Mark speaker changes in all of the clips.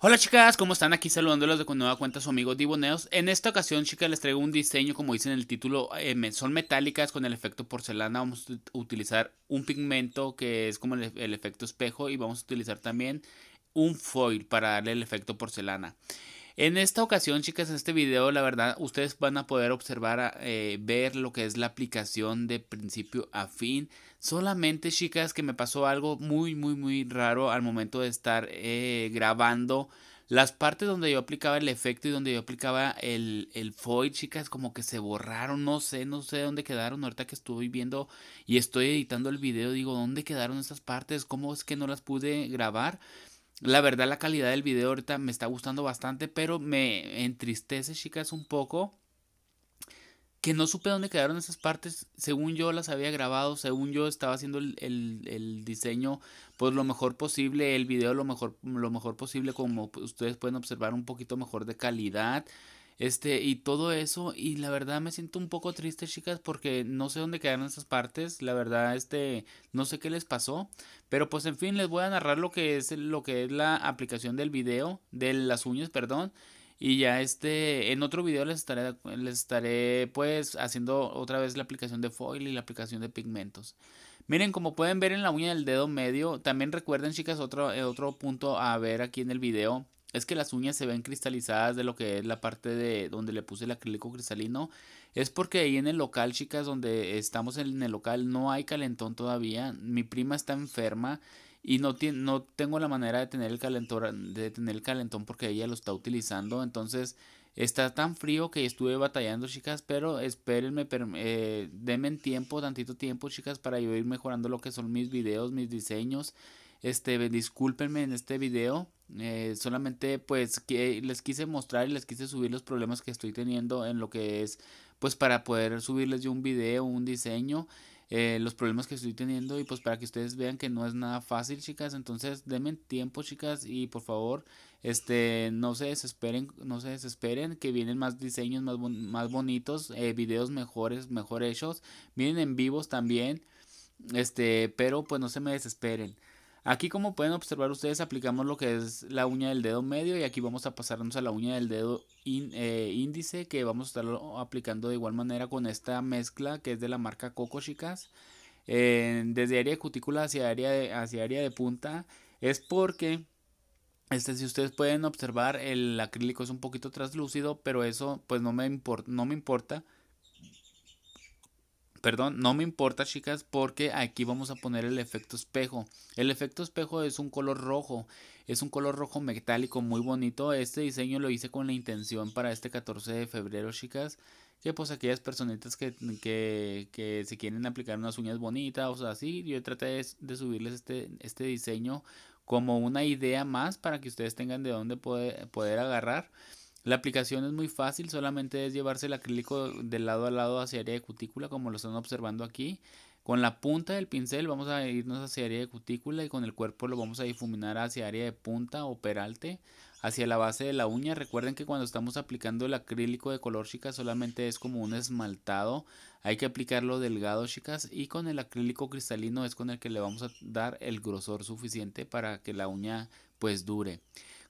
Speaker 1: Hola chicas, ¿cómo están? Aquí saludándolos de con nueva cuenta su amigo Diboneos. En esta ocasión, chicas, les traigo un diseño, como dicen en el título, eh, son metálicas con el efecto porcelana. Vamos a utilizar un pigmento que es como el efecto espejo y vamos a utilizar también un foil para darle el efecto porcelana. En esta ocasión, chicas, en este video, la verdad, ustedes van a poder observar, ah, eh, ver lo que es la aplicación de principio a fin. Solamente, chicas, que me pasó algo muy, muy, muy raro al momento de estar eh, grabando las partes donde yo aplicaba el efecto y donde yo aplicaba el, el foil, chicas, como que se borraron, no sé, no sé dónde quedaron. Ahorita que estuve viendo y estoy editando el video, digo, ¿dónde quedaron estas partes? ¿Cómo es que no las pude grabar? La verdad, la calidad del video ahorita me está gustando bastante, pero me entristece, chicas, un poco. Que no supe dónde quedaron esas partes. Según yo las había grabado, según yo estaba haciendo el, diseño, pues lo mejor posible, el video lo mejor, lo mejor posible, como pues, ustedes pueden observar, un poquito mejor de calidad. Este, y todo eso, y la verdad me siento un poco triste, chicas, porque no sé dónde quedaron esas partes, la verdad, este, no sé qué les pasó, pero pues en fin, les voy a narrar lo que es, lo que es la aplicación del video, de las uñas, perdón, y ya este, en otro video les estaré, les estaré pues haciendo otra vez la aplicación de foil y la aplicación de pigmentos. Miren, como pueden ver en la uña del dedo medio, también recuerden chicas otro, eh, otro punto a ver aquí en el video es que las uñas se ven cristalizadas de lo que es la parte de donde le puse el acrílico cristalino. Es porque ahí en el local, chicas, donde estamos en el local, no hay calentón todavía. Mi prima está enferma y no, no tengo la manera de tener, el calentón, de tener el calentón porque ella lo está utilizando. Entonces está tan frío que estuve batallando, chicas, pero espérenme, eh, denme tiempo, tantito tiempo, chicas, para yo ir mejorando lo que son mis videos, mis diseños este, discúlpenme en este video. Eh, solamente pues que les quise mostrar y les quise subir los problemas que estoy teniendo en lo que es pues para poder subirles yo un video, un diseño, eh, los problemas que estoy teniendo y pues para que ustedes vean que no es nada fácil chicas. Entonces denme tiempo chicas y por favor este no se desesperen, no se desesperen que vienen más diseños más, bonitos, eh, videos mejores, mejor hechos, vienen en vivos también. Este, pero pues no se me desesperen. Aquí como pueden observar ustedes aplicamos lo que es la uña del dedo medio y aquí vamos a pasarnos a la uña del dedo eh, índice que vamos a estar aplicando de igual manera con esta mezcla que es de la marca Coco Chicas. Eh, desde área de cutícula hacia área de, hacia área de punta es porque este, si ustedes pueden observar, el acrílico es un poquito translúcido, pero eso pues no me, no me importa. Perdón, no me importa chicas porque aquí vamos a poner el efecto espejo. El efecto espejo es un color rojo, es un color rojo metálico muy bonito. Este diseño lo hice con la intención para este 14 de febrero chicas. Que pues aquellas personitas que, que, se quieren aplicar unas uñas bonitas, o así, yo traté de, subirles este, este diseño como una idea más para que ustedes tengan de dónde poder agarrar. La aplicación es muy fácil, solamente es llevarse el acrílico del lado a lado hacia área de cutícula, como lo están observando aquí. Con la punta del pincel vamos a irnos hacia área de cutícula y con el cuerpo lo vamos a difuminar hacia área de punta o peralte, hacia la base de la uña. Recuerden que cuando estamos aplicando el acrílico de color, chicas, solamente es como un esmaltado. Hay que aplicarlo delgado, chicas, y con el acrílico cristalino es con el que le vamos a dar el grosor suficiente para que la uña pues dure.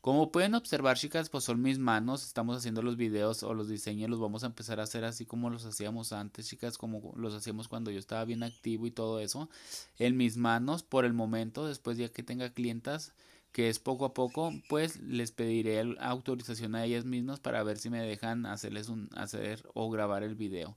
Speaker 1: Como pueden observar, chicas, pues son mis manos. Estamos haciendo los videos o los diseños. Los vamos a empezar a hacer así como los hacíamos antes, chicas. Como los hacíamos cuando yo estaba bien activo y todo eso. En mis manos por el momento. Después ya que tenga clientas, que es poco a poco, pues les pediré autorización a ellas mismas para ver si me dejan hacerles un, hacer o grabar el video.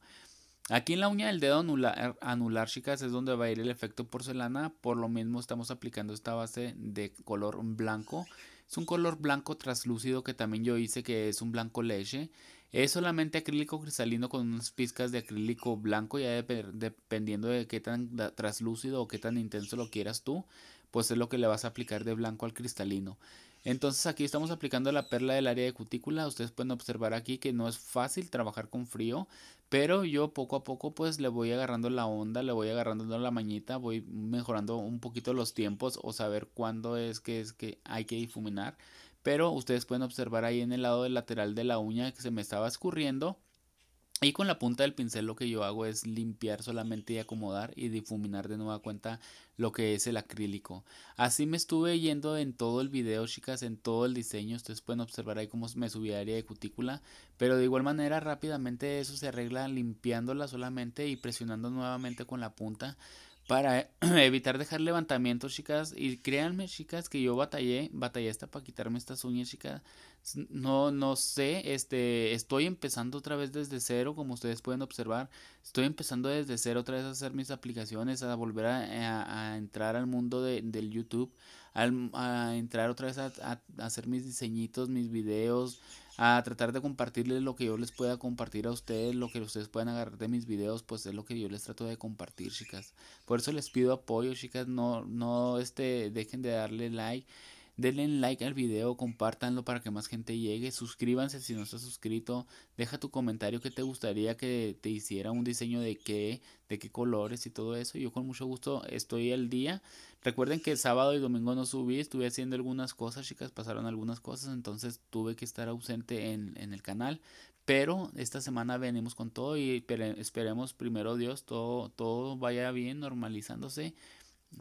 Speaker 1: Aquí en la uña del dedo anular, anular, chicas, es donde va a ir el efecto porcelana. Por lo mismo estamos aplicando esta base de color blanco. Es un color blanco translúcido que también yo hice que es un blanco leche. Es solamente acrílico cristalino con unas pizcas de acrílico blanco, ya dependiendo de qué tan translúcido o qué tan intenso lo quieras tú, pues es lo que le vas a aplicar de blanco al cristalino. Entonces aquí estamos aplicando la perla del área de cutícula. Ustedes pueden observar aquí que no es fácil trabajar con frío, pero yo poco a poco pues le voy agarrando la onda, le voy agarrando la mañita, voy mejorando un poquito los tiempos o saber cuándo es que es que hay que difuminar. Pero ustedes pueden observar ahí en el lado del lateral de la uña que se me estaba escurriendo. Y con la punta del pincel lo que yo hago es limpiar solamente y acomodar y difuminar de nueva cuenta lo que es el acrílico. Así me estuve yendo en todo el video, chicas, en todo el diseño. Ustedes pueden observar ahí cómo me subí a área de cutícula. Pero de igual manera rápidamente eso se arregla limpiándola solamente y presionando nuevamente con la punta para evitar dejar levantamientos, chicas. Y créanme, chicas, que yo batallé, batallé hasta para quitarme estas uñas, chicas. No, no sé, este, estoy empezando otra vez desde cero, como ustedes pueden observar. Estoy empezando desde cero otra vez a hacer mis aplicaciones, a volver a, entrar al mundo del YouTube, a entrar otra vez a, a hacer mis diseñitos, mis videos, a tratar de compartirles lo que yo les pueda compartir a ustedes, lo que ustedes puedan agarrar de mis videos, pues es lo que yo les trato de compartir, chicas. Por eso les pido apoyo, chicas, no, no este, dejen de darle like. Denle like al video, compártanlo para que más gente llegue, suscríbanse si no estás suscrito, deja tu comentario que te gustaría que te hiciera un diseño de qué, de qué colores y todo eso. Yo con mucho gusto estoy al día. Recuerden que el sábado y domingo no subí, estuve haciendo algunas cosas, chicas, pasaron algunas cosas, entonces tuve que estar ausente en, el canal. Pero esta semana venimos con todo y esperemos primero Dios todo, todo vaya bien, normalizándose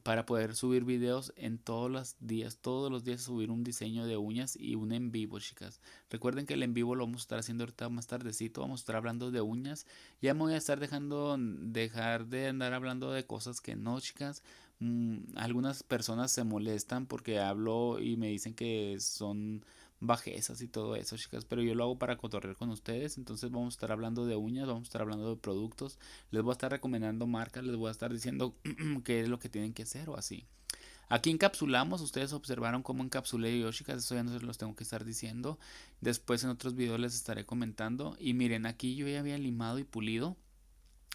Speaker 1: para poder subir videos en todos los días, todos los días subir un diseño de uñas y un en vivo, chicas. Recuerden que el en vivo lo vamos a estar haciendo ahorita más tardecito, vamos a estar hablando de uñas. Ya me voy a estar dejando dejar de andar hablando de cosas que no, chicas. Mm, algunas personas se molestan porque hablo y me dicen que son bajezas y todo eso, chicas. Pero yo lo hago para cotorrear con ustedes. Entonces vamos a estar hablando de uñas, vamos a estar hablando de productos. Les voy a estar recomendando marcas, les voy a estar diciendo qué es lo que tienen que hacer o así. Aquí encapsulamos, ustedes observaron cómo encapsulé yo, chicas, eso ya no se los tengo que estar diciendo. Después en otros videos les estaré comentando. Y miren, aquí yo ya había limado y pulido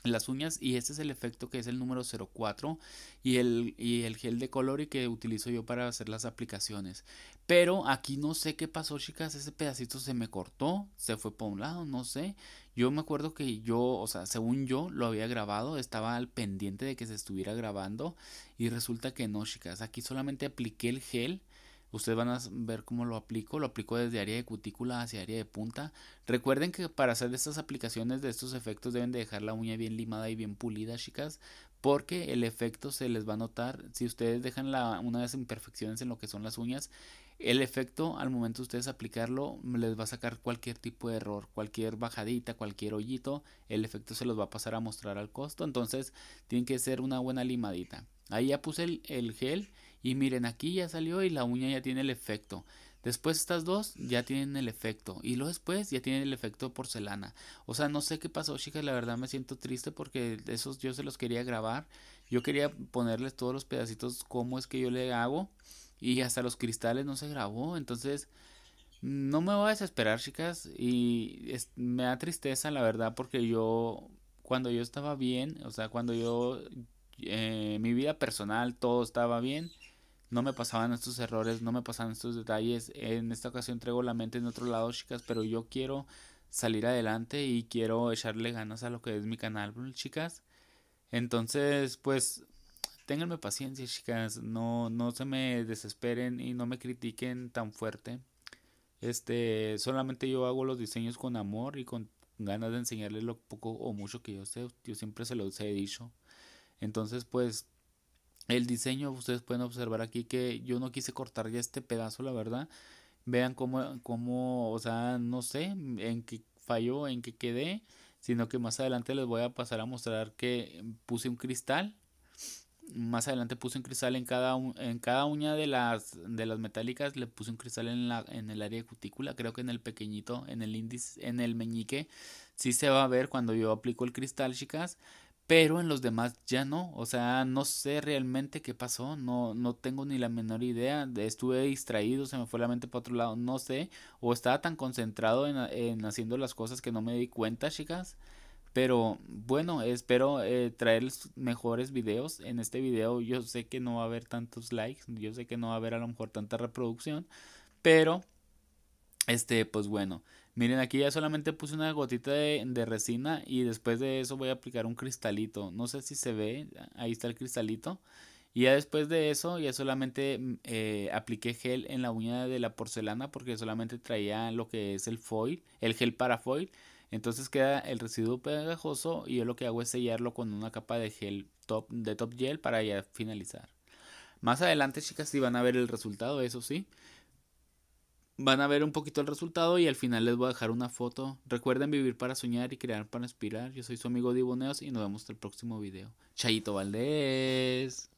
Speaker 1: las uñas y este es el efecto que es el número 04 y el, y el gel de color y que utilizo yo para hacer las aplicaciones pero aquí no sé qué pasó chicas ese pedacito se me cortó se fue por un lado no sé yo me acuerdo que yo o sea según yo lo había grabado estaba al pendiente de que se estuviera grabando y resulta que no chicas aquí solamente apliqué el gel Ustedes van a ver cómo lo aplico. Lo aplico desde área de cutícula hacia área de punta. Recuerden que para hacer estas aplicaciones de estos efectos deben de dejar la uña bien limada y bien pulida, chicas. Porque el efecto se les va a notar. Si ustedes dejan la, las imperfecciones en lo que son las uñas, el efecto al momento de ustedes aplicarlo mm, les va a sacar cualquier tipo de error, cualquier bajadita, cualquier hoyito, el efecto se los va a pasar a mostrar al costo, entonces tienen que ser una buena limadita. Ahí ya puse el, el gel y miren, aquí ya salió y la uña ya tiene el efecto. Después estas dos ya tienen el efecto. Y luego después ya tienen el efecto porcelana. O sea, no sé qué pasó, chicas. La verdad me siento triste porque esos yo se los quería grabar. Yo quería ponerles todos los pedacitos cómo es que yo le hago. Y hasta los cristales no se grabó. Entonces, no me voy a desesperar, chicas. Y me da tristeza, la verdad, porque yo, cuando yo estaba bien, o sea, cuando yo, eh, mi vida personal, todo estaba bien no me pasaban estos errores, no me pasaban estos detalles. En esta ocasión traigo la mente en otro lado, chicas, pero yo quiero salir adelante y quiero echarle ganas a lo que es mi canal, chicas. Entonces, pues, ténganme paciencia, chicas. No, no se me desesperen y no me critiquen tan fuerte. Este, solamente yo hago los diseños con amor y con ganas de enseñarles lo poco o mucho que yo sé. Yo siempre se los he dicho. Entonces, pues, el diseño, ustedes pueden observar aquí que yo no quise cortar ya este pedazo, la verdad. Vean cómo, cómo o sea, no sé en qué falló, en qué quedé, sino que más adelante les voy a pasar a mostrar que puse un cristal. Más adelante puse un cristal en cada, en cada uña de las, de las metálicas, le puse un cristal en, la, en el área cutícula, creo que en el pequeñito, en el índice, en el meñique, sí se va a ver cuando yo aplico el cristal, chicas pero en los demás ya no, o sea, no sé realmente qué pasó, no, no tengo ni la menor idea, estuve distraído, se me fue la mente para otro lado, no sé, o estaba tan concentrado en, haciendo las cosas que no me di cuenta, chicas, pero bueno, espero eh, traer traerles mejores videos, en este video yo sé que no va a haber tantos likes, yo sé que no va a haber a lo mejor tanta reproducción, pero, este, pues bueno, Miren, aquí ya solamente puse una gotita de, resina y después de eso voy a aplicar un cristalito. No sé si se ve, ahí está el cristalito. Y ya después de eso ya solamente mm, eh, apliqué gel en la uña de la porcelana porque solamente traía lo que es el foil, el gel para foil. Entonces queda el residuo pegajoso y yo lo que hago es sellarlo con una capa de gel top, de top gel para ya finalizar. Más adelante chicas si van a ver el resultado, eso sí van a ver un poquito el resultado y al final les voy a dejar una foto. Recuerden vivir para soñar y crear para inspirar. Yo soy su amigo Diboneos y nos vemos en el próximo video. Chayito Valdés.